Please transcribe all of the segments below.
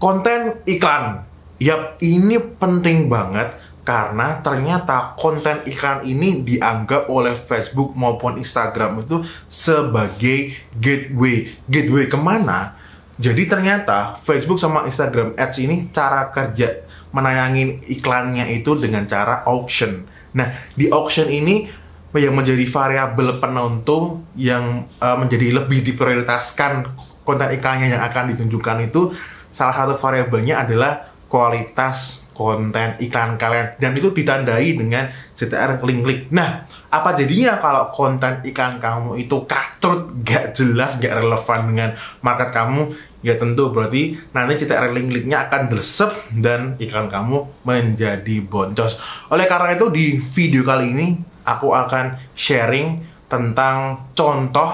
konten iklan. Yap, ini penting banget karena ternyata konten iklan ini dianggap oleh Facebook maupun Instagram itu sebagai gateway. Gateway kemana? Jadi ternyata Facebook sama Instagram Ads ini cara kerja menayangin iklannya itu dengan cara auction. Nah, di auction ini yang menjadi variabel penonton yang uh, menjadi lebih diprioritaskan konten iklannya yang akan ditunjukkan itu salah satu variabelnya adalah kualitas konten iklan kalian dan itu ditandai dengan CTR link link. Nah, apa jadinya kalau konten iklan kamu itu kacut, gak jelas, gak relevan dengan market kamu? Ya tentu berarti nanti CTR link linknya akan dersep dan iklan kamu menjadi boncos. Oleh karena itu di video kali ini aku akan sharing tentang contoh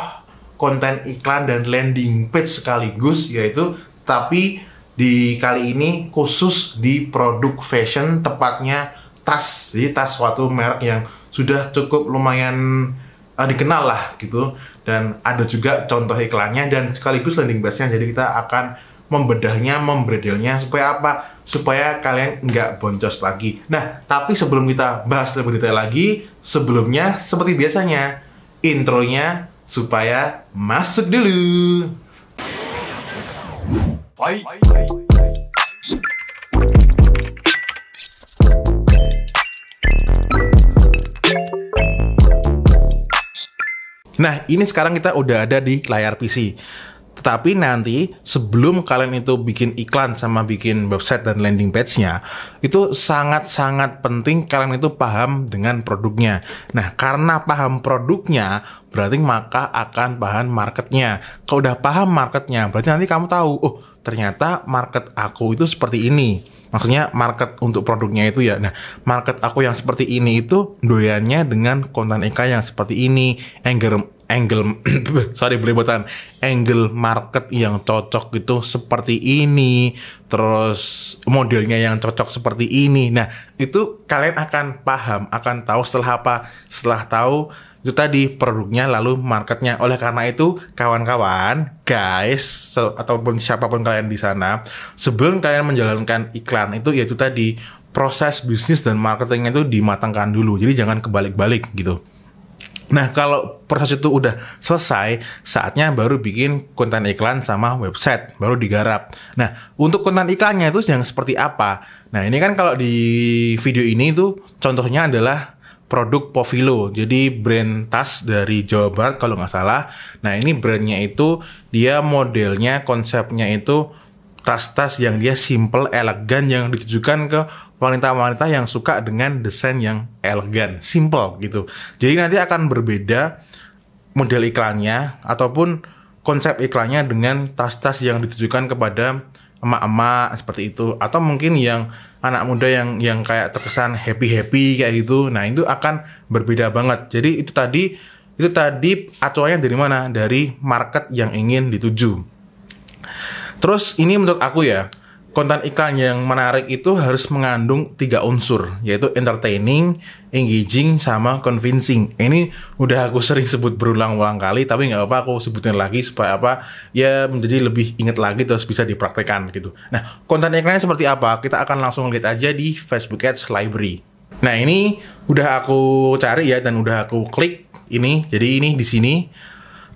konten iklan dan landing page sekaligus yaitu tapi di kali ini khusus di produk fashion tepatnya tas jadi tas suatu merek yang sudah cukup lumayan uh, dikenal lah gitu dan ada juga contoh iklannya dan sekaligus landing page-nya jadi kita akan membedahnya, membredelnya supaya apa? Supaya kalian nggak boncos lagi. Nah, tapi sebelum kita bahas lebih detail lagi, sebelumnya seperti biasanya intronya supaya masuk dulu. Bye. Bye. Nah, ini sekarang kita udah ada di layar PC. Tapi nanti sebelum kalian itu bikin iklan sama bikin website dan landing page-nya, itu sangat-sangat penting kalian itu paham dengan produknya. Nah, karena paham produknya, berarti maka akan paham marketnya. Kalau udah paham marketnya, berarti nanti kamu tahu, oh ternyata market aku itu seperti ini maksudnya market untuk produknya itu ya nah market aku yang seperti ini itu doyannya dengan konten iklan yang seperti ini angle angle sorry belepotan angle market yang cocok gitu seperti ini terus modelnya yang cocok seperti ini nah itu kalian akan paham akan tahu setelah apa setelah tahu itu tadi produknya lalu marketnya oleh karena itu kawan-kawan guys ataupun siapapun kalian di sana sebelum kalian menjalankan iklan itu yaitu tadi proses bisnis dan marketingnya itu dimatangkan dulu jadi jangan kebalik-balik gitu Nah, kalau proses itu udah selesai, saatnya baru bikin konten iklan sama website, baru digarap. Nah, untuk konten iklannya itu yang seperti apa? Nah, ini kan kalau di video ini itu contohnya adalah produk Povilo. Jadi brand tas dari Jawa Barat kalau nggak salah. Nah, ini brandnya itu dia modelnya konsepnya itu tas-tas yang dia simple, elegan yang ditujukan ke wanita-wanita yang suka dengan desain yang elegan, simple gitu. Jadi nanti akan berbeda model iklannya ataupun konsep iklannya dengan tas-tas yang ditujukan kepada emak-emak seperti itu atau mungkin yang anak muda yang yang kayak terkesan happy-happy kayak gitu. Nah, itu akan berbeda banget. Jadi itu tadi itu tadi acuannya dari mana? Dari market yang ingin dituju. Terus ini menurut aku ya, konten iklan yang menarik itu harus mengandung tiga unsur, yaitu entertaining, engaging, sama convincing. Ini udah aku sering sebut berulang-ulang kali, tapi nggak apa apa aku sebutin lagi supaya apa ya menjadi lebih inget lagi terus bisa dipraktekan gitu. Nah, konten iklannya seperti apa? Kita akan langsung lihat aja di Facebook Ads Library. Nah, ini udah aku cari ya dan udah aku klik ini. Jadi ini di sini.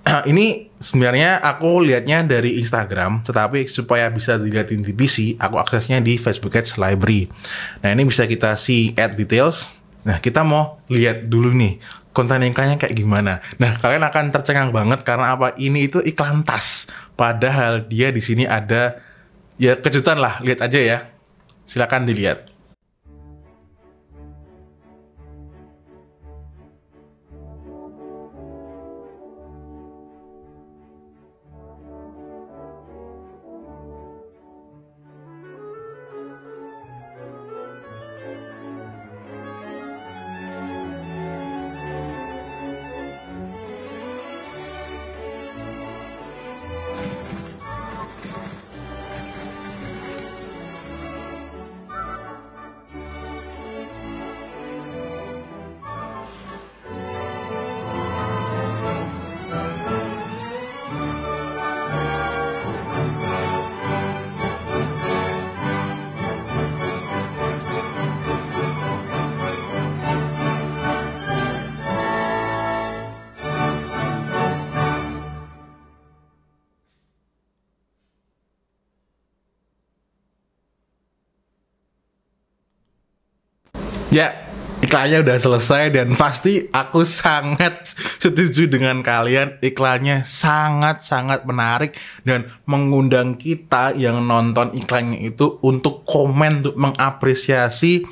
ini sebenarnya aku lihatnya dari Instagram, tetapi supaya bisa dilihatin di PC, aku aksesnya di Facebook Ads Library. Nah ini bisa kita see add details. Nah kita mau lihat dulu nih konten iklannya kayak gimana. Nah kalian akan tercengang banget karena apa? Ini itu iklan tas. Padahal dia di sini ada ya kejutan lah. Lihat aja ya. Silakan dilihat. ya iklannya udah selesai dan pasti aku sangat setuju dengan kalian iklannya sangat-sangat menarik dan mengundang kita yang nonton iklannya itu untuk komen untuk mengapresiasi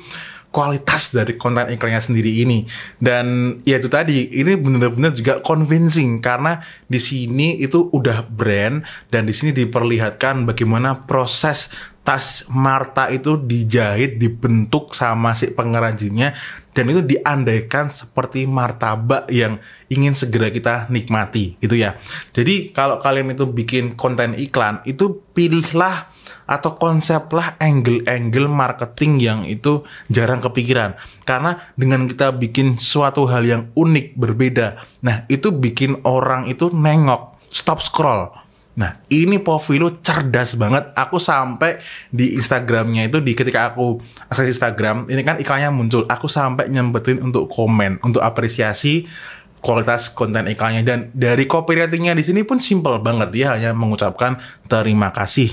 kualitas dari konten iklannya sendiri ini dan ya itu tadi ini benar-benar juga convincing karena di sini itu udah brand dan di sini diperlihatkan bagaimana proses tas Marta itu dijahit, dibentuk sama si pengrajinnya dan itu diandaikan seperti martabak yang ingin segera kita nikmati gitu ya. Jadi kalau kalian itu bikin konten iklan itu pilihlah atau konseplah angle-angle marketing yang itu jarang kepikiran. Karena dengan kita bikin suatu hal yang unik, berbeda, nah itu bikin orang itu nengok, stop scroll Nah, ini Povilo cerdas banget. Aku sampai di Instagramnya itu di ketika aku akses Instagram, ini kan iklannya muncul. Aku sampai nyempetin untuk komen, untuk apresiasi kualitas konten iklannya dan dari copywritingnya di sini pun simple banget dia hanya mengucapkan terima kasih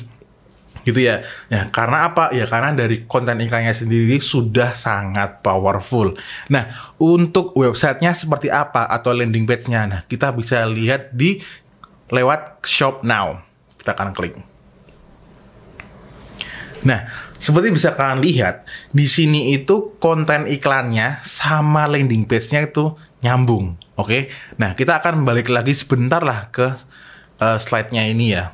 gitu ya. Ya, karena apa? Ya karena dari konten iklannya sendiri sudah sangat powerful. Nah, untuk websitenya seperti apa atau landing page-nya? Nah, kita bisa lihat di lewat Shop Now. Kita akan klik. Nah, seperti bisa kalian lihat, di sini itu konten iklannya sama landing page-nya itu nyambung. Oke, okay? nah kita akan balik lagi sebentar lah ke uh, slide-nya ini ya.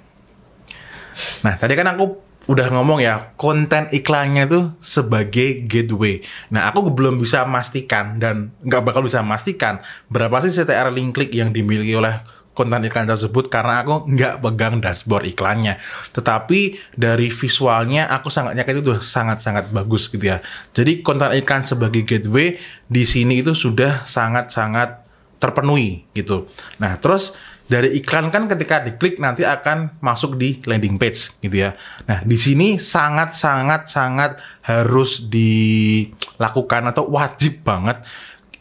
Nah, tadi kan aku udah ngomong ya, konten iklannya itu sebagai gateway. Nah, aku belum bisa memastikan dan nggak bakal bisa memastikan berapa sih CTR link klik yang dimiliki oleh konten iklan tersebut karena aku nggak pegang dashboard iklannya. Tetapi dari visualnya aku sangat yakin itu sangat-sangat bagus gitu ya. Jadi konten iklan sebagai gateway di sini itu sudah sangat-sangat terpenuhi gitu. Nah terus dari iklan kan ketika diklik nanti akan masuk di landing page gitu ya. Nah di sini sangat sangat sangat harus dilakukan atau wajib banget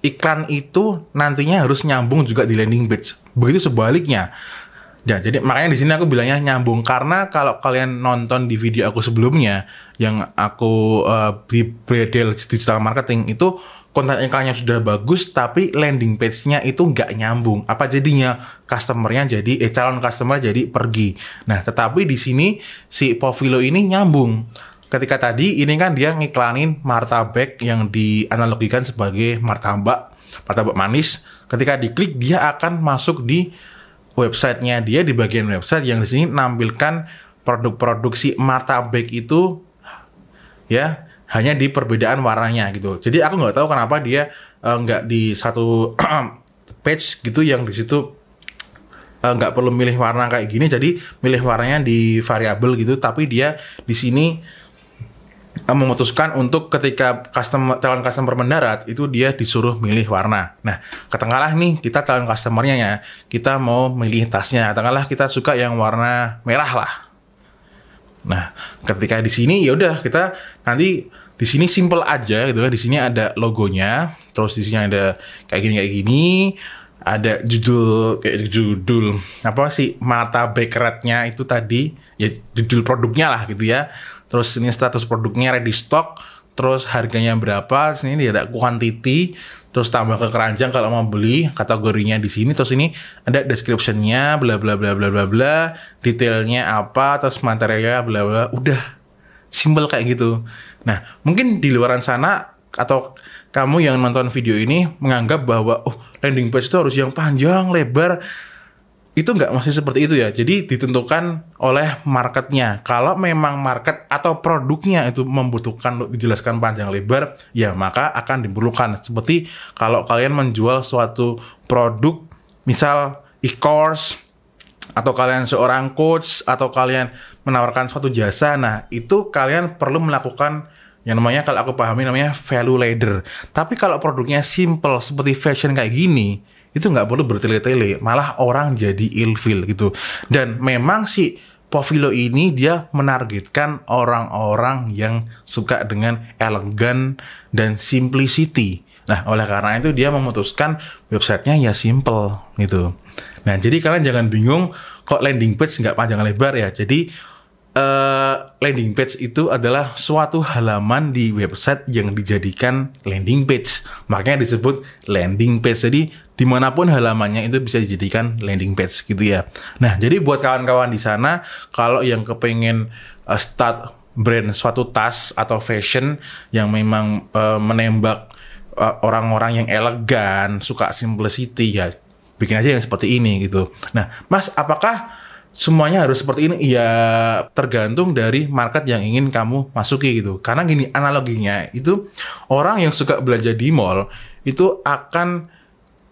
iklan itu nantinya harus nyambung juga di landing page Begitu sebaliknya. Ya, jadi makanya di sini aku bilangnya nyambung karena kalau kalian nonton di video aku sebelumnya yang aku uh, di bredel digital marketing itu konten iklannya sudah bagus tapi landing page-nya itu nggak nyambung. Apa jadinya? Customernya jadi eh calon customer jadi pergi. Nah, tetapi di sini si Povilo ini nyambung. Ketika tadi ini kan dia ngiklanin martabak yang dianalogikan sebagai martabak martabak manis ketika diklik dia akan masuk di websitenya dia di bagian website yang di sini nampilkan produk produksi si martabak itu ya hanya di perbedaan warnanya gitu jadi aku nggak tahu kenapa dia eh, nggak uh, di satu page gitu yang di situ eh, nggak uh, perlu milih warna kayak gini jadi milih warnanya di variabel gitu tapi dia di sini Eh, memutuskan untuk ketika customer, calon customer mendarat itu dia disuruh milih warna. Nah, katakanlah nih kita calon customernya ya, kita mau milih tasnya. Katakanlah kita suka yang warna merah lah. Nah, ketika di sini ya udah kita nanti di sini simple aja gitu kan. Di sini ada logonya, terus di sini ada kayak gini kayak gini, ada judul kayak judul apa sih mata backretnya itu tadi ya judul produknya lah gitu ya terus ini status produknya ready stock terus harganya berapa sini ada quantity terus tambah ke keranjang kalau mau beli kategorinya di sini terus ini ada descriptionnya bla bla bla bla bla bla detailnya apa terus materialnya bla bla udah simple kayak gitu nah mungkin di luaran sana atau kamu yang nonton video ini menganggap bahwa oh landing page itu harus yang panjang lebar itu nggak masih seperti itu ya. Jadi ditentukan oleh marketnya. Kalau memang market atau produknya itu membutuhkan untuk dijelaskan panjang lebar, ya maka akan diperlukan. Seperti kalau kalian menjual suatu produk, misal e-course, atau kalian seorang coach, atau kalian menawarkan suatu jasa, nah itu kalian perlu melakukan yang namanya kalau aku pahami namanya value ladder. Tapi kalau produknya simple seperti fashion kayak gini, itu nggak perlu bertele-tele malah orang jadi ilfil gitu dan memang si Povilo ini dia menargetkan orang-orang yang suka dengan elegan dan simplicity. Nah, oleh karena itu dia memutuskan websitenya ya simple gitu. Nah, jadi kalian jangan bingung kok landing page nggak panjang lebar ya. Jadi uh, landing page itu adalah suatu halaman di website yang dijadikan landing page. Makanya disebut landing page. Jadi dimanapun halamannya itu bisa dijadikan landing page gitu ya. Nah jadi buat kawan-kawan di sana kalau yang kepengen uh, start brand suatu tas atau fashion yang memang uh, menembak orang orang-orang yang elegan, suka simplicity ya bikin aja yang seperti ini gitu. Nah, Mas, apakah semuanya harus seperti ini ya tergantung dari market yang ingin kamu masuki gitu karena gini analoginya itu orang yang suka belanja di mall itu akan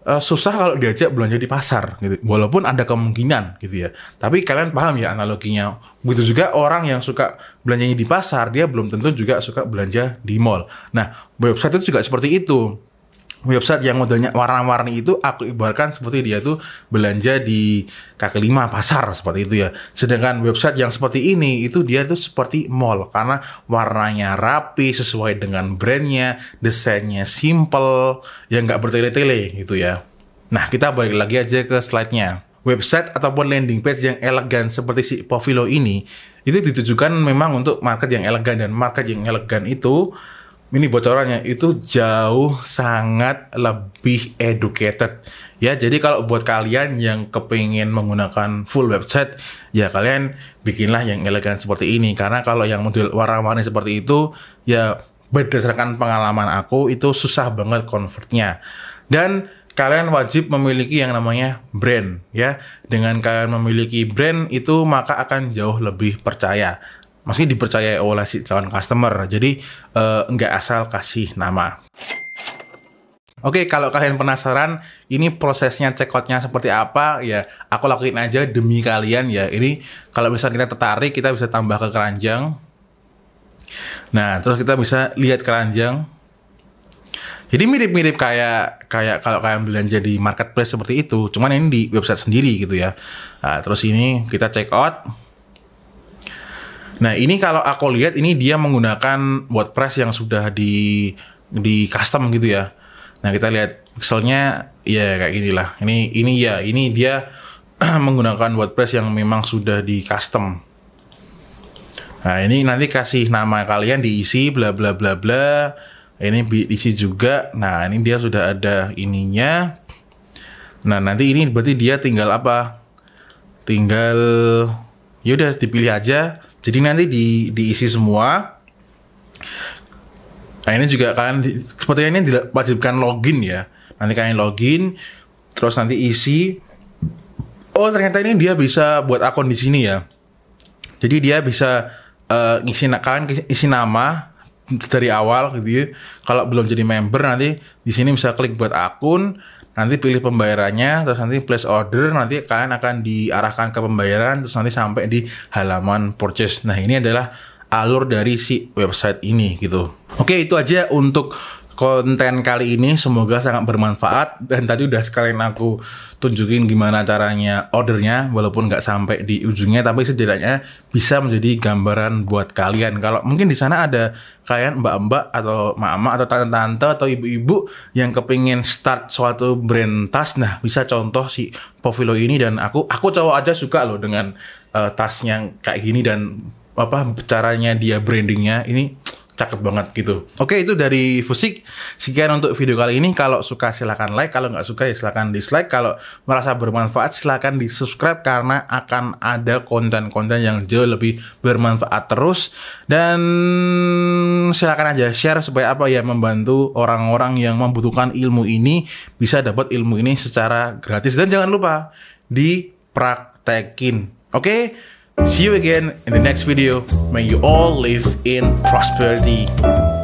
uh, susah kalau diajak belanja di pasar gitu walaupun ada kemungkinan gitu ya tapi kalian paham ya analoginya begitu juga orang yang suka belanjanya di pasar dia belum tentu juga suka belanja di mall nah website itu juga seperti itu website yang modelnya warna-warni itu aku ibaratkan seperti dia itu belanja di kaki lima pasar seperti itu ya. Sedangkan website yang seperti ini itu dia itu seperti mall karena warnanya rapi sesuai dengan brandnya, desainnya simple, yang nggak bertele-tele gitu ya. Nah kita balik lagi aja ke slide-nya. Website ataupun landing page yang elegan seperti si Povilo ini itu ditujukan memang untuk market yang elegan dan market yang elegan itu ini bocorannya itu jauh sangat lebih educated ya jadi kalau buat kalian yang kepingin menggunakan full website ya kalian bikinlah yang elegan seperti ini karena kalau yang model warna-warni seperti itu ya berdasarkan pengalaman aku itu susah banget convertnya dan kalian wajib memiliki yang namanya brand ya dengan kalian memiliki brand itu maka akan jauh lebih percaya maksudnya dipercaya oleh si calon customer. Jadi uh, asal kasih nama. Oke, okay, kalau kalian penasaran ini prosesnya checkoutnya seperti apa, ya aku lakuin aja demi kalian ya. Ini kalau misalnya kita tertarik, kita bisa tambah ke keranjang. Nah, terus kita bisa lihat keranjang. Jadi mirip-mirip kayak kayak kalau kalian belanja di marketplace seperti itu, cuman ini di website sendiri gitu ya. Nah, terus ini kita check out. Nah ini kalau aku lihat ini dia menggunakan WordPress yang sudah di di custom gitu ya. Nah kita lihat pixelnya ya kayak lah. Ini ini ya ini dia menggunakan WordPress yang memang sudah di custom. Nah ini nanti kasih nama kalian diisi bla bla bla bla. Ini diisi juga. Nah ini dia sudah ada ininya. Nah nanti ini berarti dia tinggal apa? Tinggal yaudah dipilih aja jadi nanti di diisi semua. Nah ini juga kalian sepertinya ini diwajibkan login ya. Nanti kalian login, terus nanti isi. Oh ternyata ini dia bisa buat akun di sini ya. Jadi dia bisa uh, ngisi kalian isi nama dari awal gitu. Ya. Kalau belum jadi member nanti di sini bisa klik buat akun nanti pilih pembayarannya terus nanti place order nanti kalian akan diarahkan ke pembayaran terus nanti sampai di halaman purchase nah ini adalah alur dari si website ini gitu oke itu aja untuk konten kali ini semoga sangat bermanfaat dan tadi udah sekalian aku tunjukin gimana caranya ordernya walaupun nggak sampai di ujungnya tapi setidaknya bisa menjadi gambaran buat kalian kalau mungkin di sana ada kalian mbak-mbak atau mama atau tante-tante atau ibu-ibu yang kepingin start suatu brand tas nah bisa contoh si Povilo ini dan aku aku cowok aja suka loh dengan uh, eh, tas yang kayak gini dan apa caranya dia brandingnya ini cakep banget gitu. Oke itu dari Fusik. Sekian untuk video kali ini. Kalau suka silahkan like. Kalau nggak suka ya silahkan dislike. Kalau merasa bermanfaat silahkan di subscribe karena akan ada konten-konten yang jauh lebih bermanfaat terus. Dan silahkan aja share supaya apa ya membantu orang-orang yang membutuhkan ilmu ini bisa dapat ilmu ini secara gratis. Dan jangan lupa dipraktekin. Oke? See you again in the next video May you all live in prosperity.